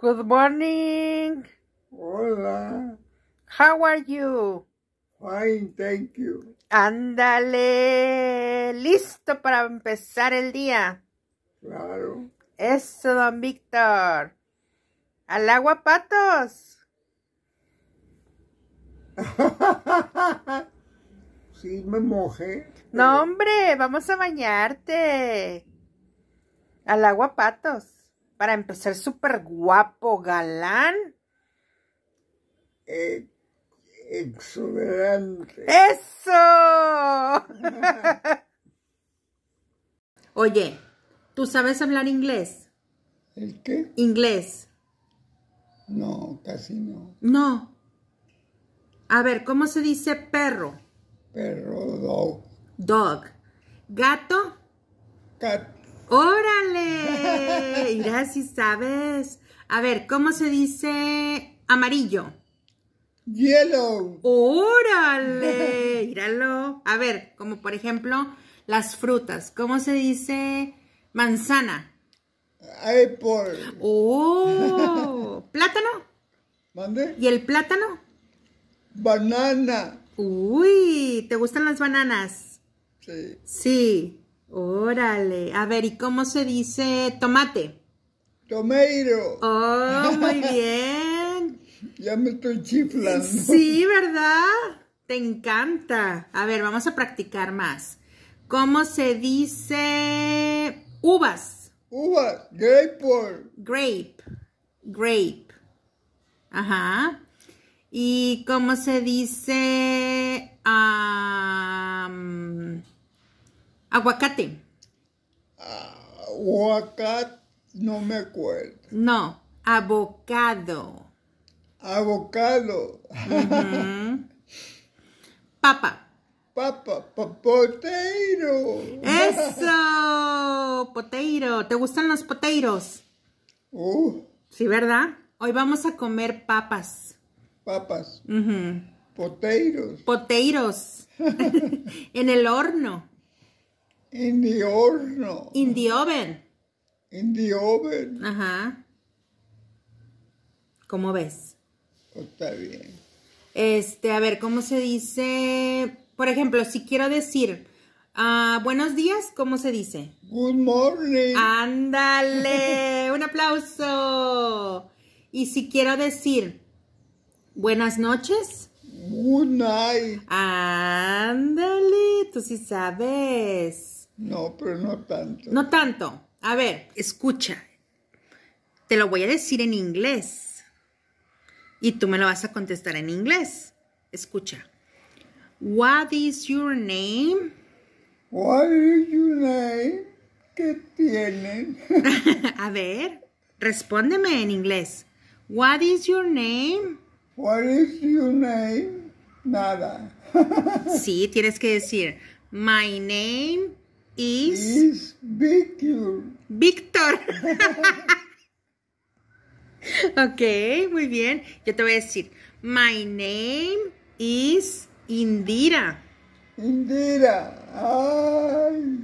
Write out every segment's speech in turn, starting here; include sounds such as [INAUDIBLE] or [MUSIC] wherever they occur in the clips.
Good morning. Hola. How are you? Fine, thank you. Ándale, listo para empezar el día. Claro. Eso, don Víctor. Al agua, patos. [LAUGHS] sí, me moje. No, hombre, vamos a bañarte. Al agua, patos para empezar, súper guapo, galán. Eh, exuberante. ¡Eso! [LAUGHS] Oye, ¿tú sabes hablar inglés? ¿El qué? Inglés. No, casi no. No. A ver, ¿cómo se dice perro? Perro, dog. Dog. ¿Gato? Cat. ¡Órale! Mira [LAUGHS] si sabes. A ver, ¿cómo se dice amarillo? Yellow. ¡Órale! [LAUGHS] Míralo. A ver, como por ejemplo, las frutas. ¿Cómo se dice manzana? Apple. ¡Oh! [LAUGHS] ¿Plátano? ¿Mande? ¿Y el plátano? Banana. Uy, ¿te gustan las bananas? Sí. Sí. Órale. A ver, ¿y cómo se dice tomate? Tomato. Oh, muy [LAUGHS] bien. ya me estoy chiflando. Sí, ¿verdad? Te encanta. A ver, vamos a practicar más. ¿Cómo se dice uvas? Uvas, grape. Grape. Grape. Ajá. ¿Y cómo se dice? Aguacate. Aguacate, no me acuerdo. No, abocado. Abocado. [LAUGHS] Papa. Papa, poteiro. Eso, [LAUGHS] poteiro. ¿Te gustan los poteiros? Uh. Sí, ¿verdad? Hoy vamos a comer papas. Papas. Poteiros. Poteiros. [LAUGHS] en el horno. In the horno. In the oven. In the oven. Ajá. ¿Cómo ves? Pues, está bien. Este, a ver, ¿cómo se dice? Por ejemplo, si quiero decir, ah, buenos días, ¿cómo se dice? Good morning. Ándale, [LAUGHS] un aplauso. Y si quiero decir, buenas noches. Good night. Ándale, tú sí sabes. No, pero no tanto. No tanto. A ver, escucha. Te lo voy a decir en inglés. Y tú me lo vas a contestar en inglés. Escucha. What is your name? What is your name? ¿Qué tienen? [LAUGHS] a ver, respóndeme en inglés. What is your name? What is your name? Nada. [LAUGHS] sí, tienes que decir, my name is, Victor. Victor. Víctor. [LAUGHS] ok, muy bien. Yo te voy a decir, my name is Indira. Indira. Ay.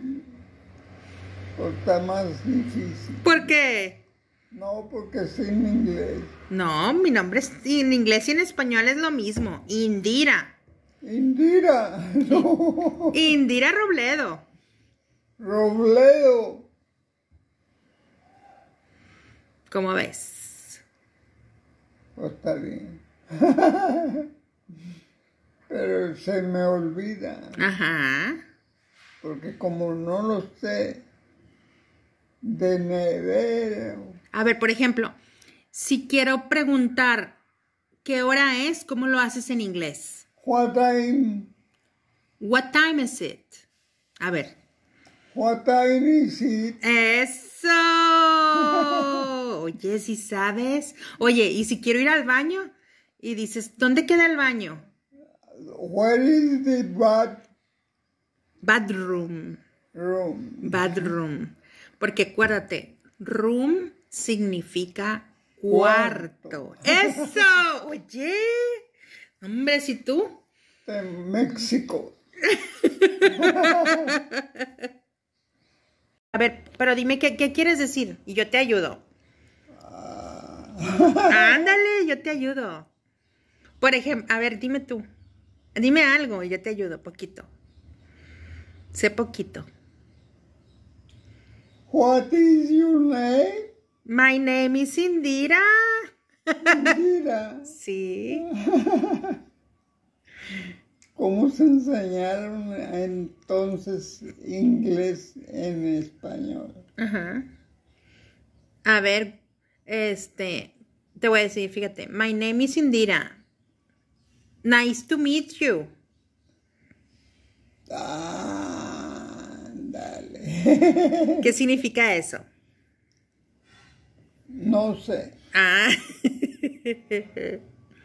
Está más difícil. ¿Por qué? No, porque es en inglés. No, mi nombre es en inglés y en español es lo mismo. Indira. Indira. [LAUGHS] Indira Robledo. Robleo. ¿Cómo ves? Pues está bien. [LAUGHS] Pero se me olvida. Ajá. Porque como no lo sé, de A ver, por ejemplo, si quiero preguntar qué hora es, ¿cómo lo haces en inglés? What time? What time is it? A ver. What time is it? Eso. Oye, si sabes. Oye, y si quiero ir al baño y dices, ¿dónde queda el baño? Where is the bath? Bathroom. Room. Bathroom. Porque acuérdate, room significa cuarto. Eso. Oye. Hombre, ¿y tú. En México. [LAUGHS] A ver, pero dime qué, quieres decir y yo te ayudo. [LAUGHS] Ándale, yo te ayudo. Por ejemplo, a ver, dime tú. Dime algo y yo te ayudo, poquito. Sé poquito. What is your name? My name is Indira. Indira. [LAUGHS] sí. [LAUGHS] ¿Cómo se enseñaron entonces inglés en español? Ajá. A ver, este, te voy a decir, fíjate, my name is Indira. Nice to meet you. ¿Qué significa eso? No sé. Ah.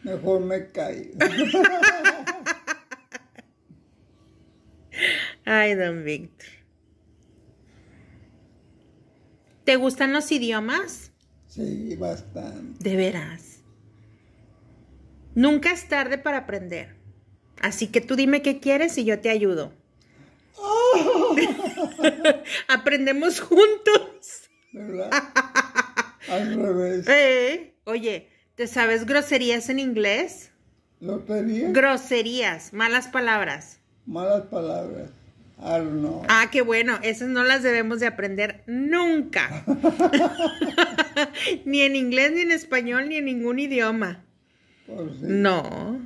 Mejor me caigo. [LAUGHS] Ay, don Víctor. ¿Te gustan los idiomas? Sí, bastante. De veras. Nunca es tarde para aprender. Así que tú dime qué quieres y yo te ayudo. [LAUGHS] Aprendemos juntos. ¿Verdad? [LAUGHS] Al revés. ¿Eh? oye, ¿te sabes groserías en inglés? Groserías, malas palabras. Malas palabras. Ah, qué bueno, esas no las debemos de aprender nunca. [LAUGHS] ni en inglés, ni en español, ni en ningún idioma. Pues no.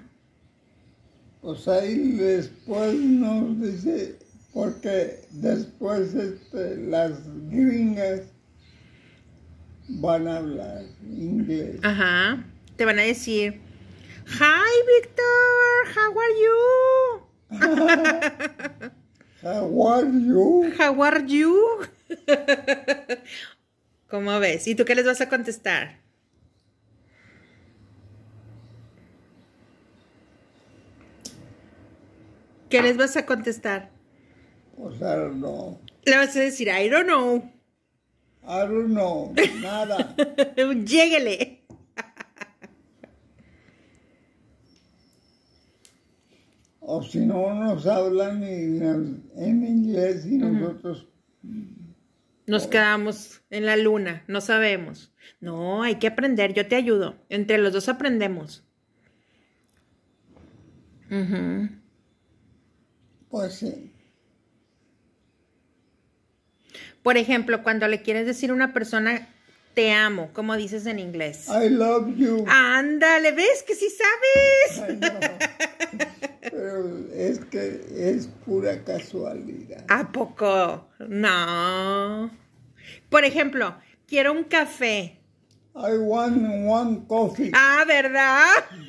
Pues ahí después nos dice, porque después este, las gringas van a hablar inglés. Ajá, te van a decir, hi Victor, how are you? [LAUGHS] How are you? How are you? [LAUGHS] ¿Cómo ves? ¿Y tú qué les vas a contestar? ¿Qué les vas a contestar? Pues I don't know. Le vas a decir, I don't know. I don't know, nada. [LAUGHS] Lléguele. o si no nos hablan en, inglés y nosotros... Mm, nos quedamos en la luna, no sabemos. No, hay que aprender, yo te ayudo. Entre los dos aprendemos. Pues sí. Por ejemplo, cuando le quieres decir a una persona te amo, como dices en inglés. I love you. Ándale, ves que sí sabes. [LAUGHS] pero es que es pura casualidad. ¿A poco? No. Por ejemplo, quiero un café. I want one coffee. Ah, ¿verdad?